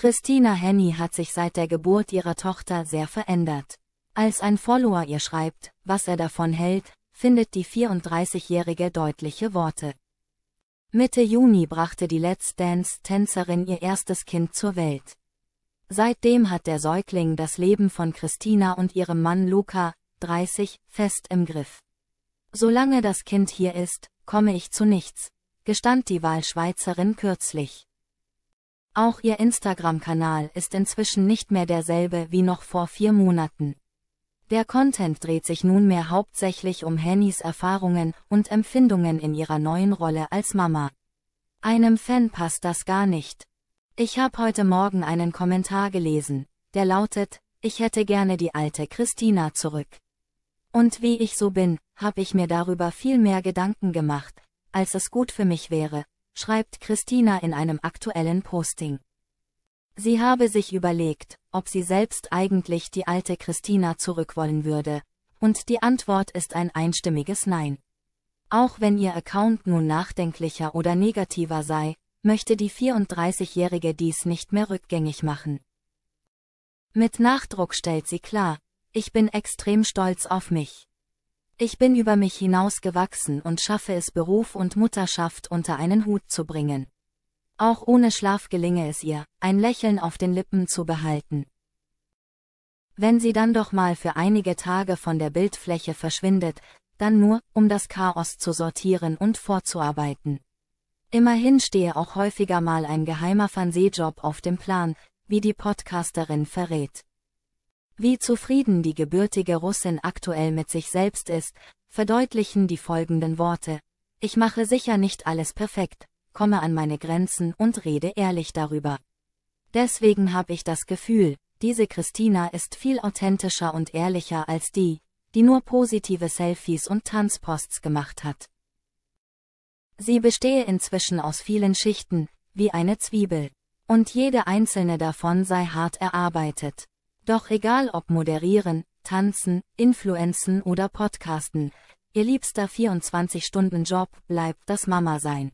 Christina Henny hat sich seit der Geburt ihrer Tochter sehr verändert. Als ein Follower ihr schreibt, was er davon hält, findet die 34-Jährige deutliche Worte. Mitte Juni brachte die Let's Dance-Tänzerin ihr erstes Kind zur Welt. Seitdem hat der Säugling das Leben von Christina und ihrem Mann Luca, 30, fest im Griff. Solange das Kind hier ist, komme ich zu nichts, gestand die Wahlschweizerin kürzlich. Auch ihr Instagram-Kanal ist inzwischen nicht mehr derselbe wie noch vor vier Monaten. Der Content dreht sich nunmehr hauptsächlich um Hennys Erfahrungen und Empfindungen in ihrer neuen Rolle als Mama. Einem Fan passt das gar nicht. Ich habe heute Morgen einen Kommentar gelesen, der lautet, ich hätte gerne die alte Christina zurück. Und wie ich so bin, habe ich mir darüber viel mehr Gedanken gemacht, als es gut für mich wäre, schreibt Christina in einem aktuellen Posting. Sie habe sich überlegt, ob sie selbst eigentlich die alte Christina zurückwollen würde, und die Antwort ist ein einstimmiges Nein. Auch wenn ihr Account nun nachdenklicher oder negativer sei, möchte die 34-Jährige dies nicht mehr rückgängig machen. Mit Nachdruck stellt sie klar, ich bin extrem stolz auf mich. Ich bin über mich hinausgewachsen und schaffe es Beruf und Mutterschaft unter einen Hut zu bringen. Auch ohne Schlaf gelinge es ihr, ein Lächeln auf den Lippen zu behalten. Wenn sie dann doch mal für einige Tage von der Bildfläche verschwindet, dann nur, um das Chaos zu sortieren und vorzuarbeiten. Immerhin stehe auch häufiger mal ein geheimer Fernsehjob auf dem Plan, wie die Podcasterin verrät. Wie zufrieden die gebürtige Russin aktuell mit sich selbst ist, verdeutlichen die folgenden Worte. Ich mache sicher nicht alles perfekt, komme an meine Grenzen und rede ehrlich darüber. Deswegen habe ich das Gefühl, diese Christina ist viel authentischer und ehrlicher als die, die nur positive Selfies und Tanzposts gemacht hat. Sie bestehe inzwischen aus vielen Schichten, wie eine Zwiebel. Und jede einzelne davon sei hart erarbeitet. Doch egal ob moderieren, tanzen, influenzen oder podcasten, ihr liebster 24-Stunden-Job bleibt das Mama-Sein.